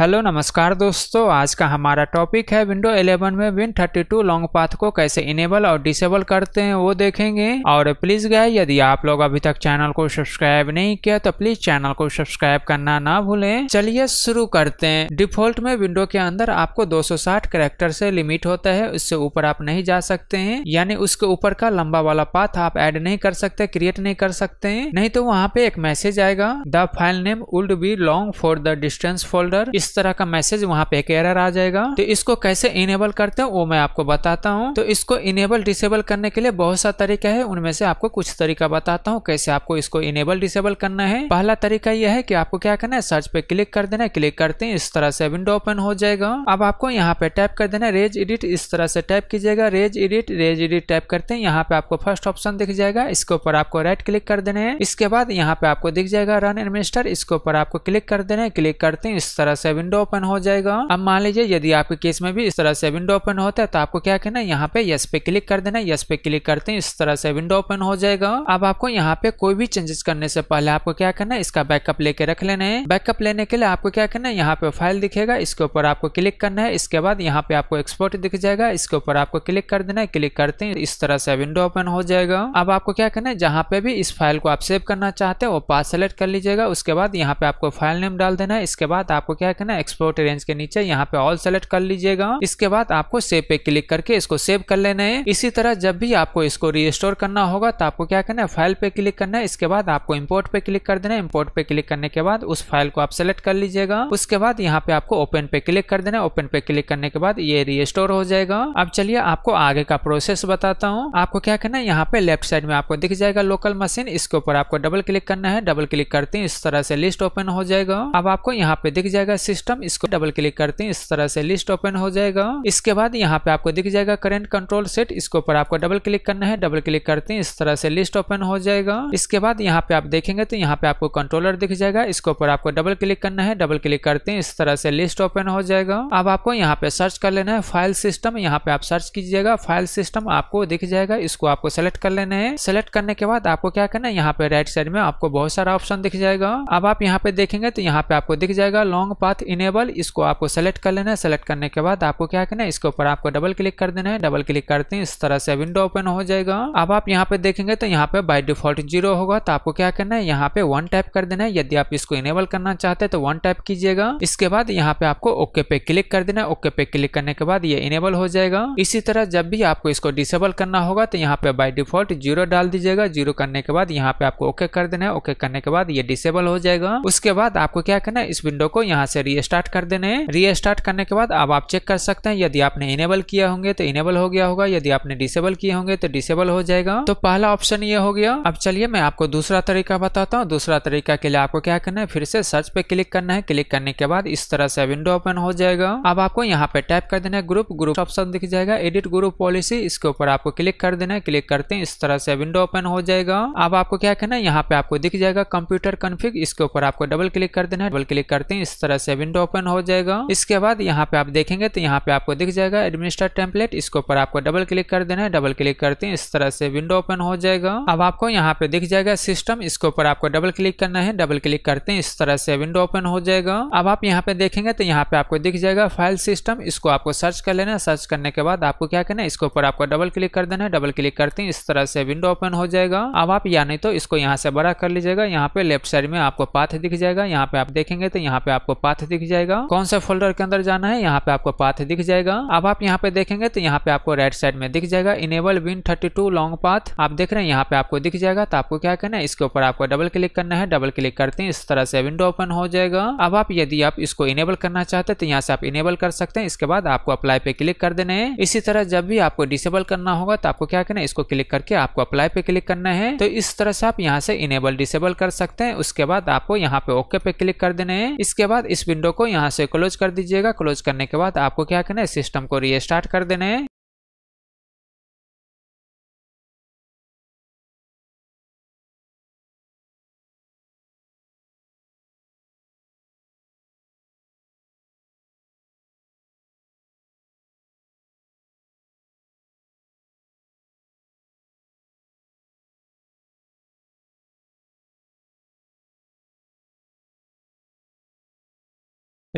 hello नमस्कार दोस्तों आज का हमारा टॉपिक है विंडो 11 में विन 32 लॉन्ग पाथ को कैसे इनेबल और डिसेबल करते हैं वो देखेंगे और प्लीज गए यदि आप लोग अभी तक चैनल को सब्सक्राइब नहीं किया तो प्लीज चैनल को सब्सक्राइब करना ना भूलें चलिए शुरू करते हैं डिफॉल्ट में विंडो के अंदर आपको 260 कैरेक्टर से लिमिट होता है उससे ऊपर आप नहीं जा सकते हैं यानी उसके ऊपर का लंबा वाला पाथ आप एड नहीं कर सकते क्रिएट नहीं कर सकते नहीं तो वहाँ पे एक मैसेज आएगा the file name would be long for the distance folder इस इस तरह का मैसेज वहाँ पे एक एरर आ जाएगा तो इसको कैसे इनेबल करते हैं वो मैं आपको बताता हूँ तो इसको इनेबल डिसेबल करने के लिए बहुत सा तरीका है उनमें से आपको कुछ तरीका बताता हूँ कैसे आपको इसको इनेबल डिसेबल करना है पहला तरीका यह है की आपको क्या करना है सर्च पे क्लिक कर देना है क्लिक करते हैं इस तरह से विंडो ओपन हो जाएगा अब आपको यहाँ पे टाइप कर देना है रेज एडिट इस तरह से टाइप कीजिएगा regedit regedit type करते हैं यहाँ पे आपको फर्स्ट ऑप्शन दिख जाएगा इसके ऊपर आपको राइट क्लिक कर देना है इसके बाद यहाँ पे आपको दिख जाएगा रन एडमिनिस्टर इसके ऊपर आपको क्लिक कर देना है क्लिक करते हैं इस तरह से विंडो ओपन हो जाएगा अब मान लीजिए यदि आपके केस में भी इस तरह से विंडो ओपन होता है तो आपको क्या करना है यहाँ पे यस पे क्लिक कर देना यस पे क्लिक करते हैं इस तरह से विंडो ओपन हो जाएगा अब आपको यहाँ पे कोई भी चेंजेस करने से पहले आपको क्या करना है इसका बैकअप लेके रख लेना है बैकअप लेने के लिए आपको क्या करना है यहाँ पे फाइल दिखेगा इसके ऊपर आपको क्लिक करना है इसके बाद यहाँ पे आपको एक्सपोर्ट दिख जाएगा इसके ऊपर आपको क्लिक कर देना है क्लिक करते हैं इस तरह से विंडो ओपन हो जाएगा अब आपको क्या करना है जहाँ पे भी इस फाइल को आप सेव करना चाहते हैं वो पास सेलेक्ट कर लीजिएगा उसके बाद यहाँ पे आपको फाइल नेम डाल देना है इसके बाद आपको क्या करना ना एक्सपोर्ट रेंज के नीचे यहाँ पे ऑल सेलेक्ट कर लीजिएगा इसके बाद आपको सेव पे क्लिक करके इसको सेव कर लेना है इसी तरह जब भी आपको इसको रिस्टोर करना होगा तो आपको क्या करना है फाइल पे क्लिक करना है इसके बाद आपको इम्पोर्ट पे क्लिक कर देना है इम्पोर्ट पे क्लिक करने के बाद उस फाइल को आप सेलेक्ट कर लीजिएगा उसके बाद यहाँ पे आपको ओपन पे क्लिक कर देना है ओपन पे क्लिक करने के बाद ये रिस्टोर हो जाएगा अब चलिए आपको आगे का प्रोसेस बताता हूँ आपको क्या करना है यहाँ पे लेफ्ट साइड में आपको दिख जाएगा लोकल मशीन इसके ऊपर आपको डबल क्लिक करना है डबल क्लिक करते हैं इस तरह से लिस्ट ओपन हो जाएगा अब आपको यहाँ पे दिख जाएगा सिस्टम इसको डबल क्लिक करते हैं इस तरह से लिस्ट ओपन हो जाएगा इसके बाद यहाँ पे आपको दिख जाएगा करेंट कंट्रोल सेट इसके ऊपर आपको डबल क्लिक करना है डबल क्लिक करते हैं इस तरह से लिस्ट ओपन हो जाएगा इसके बाद यहाँ पे आप देखेंगे तो यहाँ पे आपको कंट्रोलर दिख जाएगा इसके ऊपर आपको डबल क्लिक करना है डबल क्लिक करते हैं इस तरह से लिस्ट ओपन हो जाएगा अब आपको यहाँ पे सर्च कर लेना है फाइल सिस्टम यहाँ पे आप सर्च कीजिएगा फाइल सिस्टम आपको दिख जाएगा इसको आपको सेलेक्ट कर लेना है सेलेक्ट करने के बाद आपको क्या करना है यहाँ पे राइट साइड में आपको बहुत सारा ऑप्शन दिख जाएगा अब आप यहाँ पे देखेंगे तो यहाँ पे आपको दिख जाएगा लॉन्ग पाथ साथ इनेबल इसको आपको सेलेक्ट कर लेना है सेलेक्ट करने के बाद आपको क्या करना है इसके ऊपर आपको डबल क्लिक कर देना है डबल क्लिक करते हैं इस तरह से विंडो ओपन हो जाएगा अब आप यहाँ पे देखेंगे तो यहाँ पे बाई डिफॉल्ट जीरो होगा तो आपको क्या करना है यहाँ पे वन टाइप कर देना है यदि आप इसको इनेबल करना चाहते हैं तो वन टाइप कीजिएगा इसके बाद यहाँ पे आपको ओके पे क्लिक कर देना है ओके पे क्लिक करने के बाद ये इनेबल हो जाएगा इसी तरह जब भी आपको इसको डिसेबल करना होगा तो यहाँ पे बाई डिफॉल्ट जीरो डाल दीजिएगा जीरो करने के बाद यहाँ पे आपको ओके कर देना है ओके करने के बाद ये डिसेबल हो जाएगा उसके बाद आपको क्या करना है इस विंडो को यहाँ से रीस्टार्ट कर देने हैं रीस्टार्ट करने के बाद अब आप चेक कर सकते हैं यदि आपने इनेबल किया होंगे तो इनेबल हो गया होगा यदि आपने डिसेबल किए होंगे तो डिसेबल हो जाएगा तो पहला ऑप्शन ये हो गया अब चलिए मैं आपको दूसरा तरीका बताता हूँ दूसरा तरीका के लिए आपको क्या करना है फिर से सर्च पे क्लिक करना है क्लिक करने के बाद इस तरह से विंडो ओपन हो जाएगा अब आपको यहाँ पे टाइप कर देना है ग्रुप ग्रुप ऑप्शन दिख जाएगा एडिट ग्रुप पॉलिसी इसके ऊपर आपको क्लिक कर देना है क्लिक करते हैं इस तरह से विंडो ओपन हो जाएगा अब आपको क्या करना है यहाँ पे आपको दिख जाएगा कंप्यूटर कन्फिग इसके ऊपर आपको डबल क्लिक कर देना है डबल क्लिक करते हैं इस तरह से विंडो ओपन हो जाएगा इसके बाद यहाँ पे आप देखेंगे तो यहाँ पे आपको दिख जाएगा एडमिनिस्टर टेम्पलेट इसके ऊपर आपको डबल क्लिक कर देना है डबल क्लिक करते हैं इस तरह से विंडो ओपन हो जाएगा अब आपको यहाँ पे दिख जाएगा सिस्टम इसके ऊपर आपको डबल क्लिक करना है डबल क्लिक करते हैं इस तरह से विंडो ओपन हो जाएगा अब आप यहाँ पे देखेंगे तो यहाँ पे आपको दिख जाएगा फाइल सिस्टम इसको आपको सर्च कर लेना है सर्च करने के बाद आपको क्या करना है इसके ऊपर आपको डबल क्लिक कर देना है डबल क्लिक करते हैं इस तरह से विंडो ओपन हो जाएगा अब आप या नहीं तो इसको यहाँ से बड़ा कर लीजिएगा यहाँ पे लेफ्ट साइड में आपको पाथ दिख जाएगा यहाँ पे आप देखेंगे तो यहाँ पे आपको पाथ दिख जाएगा कौन सा फोल्डर के अंदर जाना है यहाँ पे आपको पाथ दिख जाएगा अब आप यहाँ पे देखेंगे तो यहाँ पे आपको राइट साइड में दिख जाएगा enable win thirty two long path आप देख रहे हैं यहाँ पे आपको दिख जाएगा तो आपको क्या करना है इसके ऊपर आपको डबल क्लिक करना है डबल क्लिक करते हैं इस तरह से विंडो ओपन हो जाएगा अब आप यदि आप इसको इनेबल करना चाहते हैं तो यहाँ से आप इनेबल कर सकते हैं इसके बाद आपको अप्लाई पे क्लिक कर देना है इसी तरह जब भी आपको डिसेबल करना होगा तो आपको क्या करना है इसको क्लिक करके आपको अप्लाई पे क्लिक करना है तो इस तरह से आप यहाँ से इनेबल डिसेबल कर सकते हैं उसके बाद आपको यहाँ पे ओके पे क्लिक कर देना है इसके बाद इस विंडो को यहाँ से क्लोज कर दीजिएगा क्लोज करने के बाद आपको क्या करना है सिस्टम को रीस्टार्ट कर देना है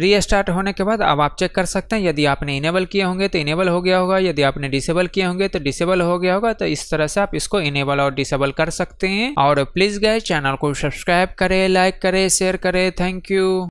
रीस्टार्ट होने के बाद अब आप चेक कर सकते हैं यदि आपने इनेबल किए होंगे तो इनेबल हो गया होगा यदि आपने डिसेबल किए होंगे तो डिसेबल हो गया होगा तो इस तरह से आप इसको इनेबल और डिसेबल कर सकते हैं और प्लीज गए चैनल को सब्सक्राइब करें लाइक करें शेयर करें थैंक यू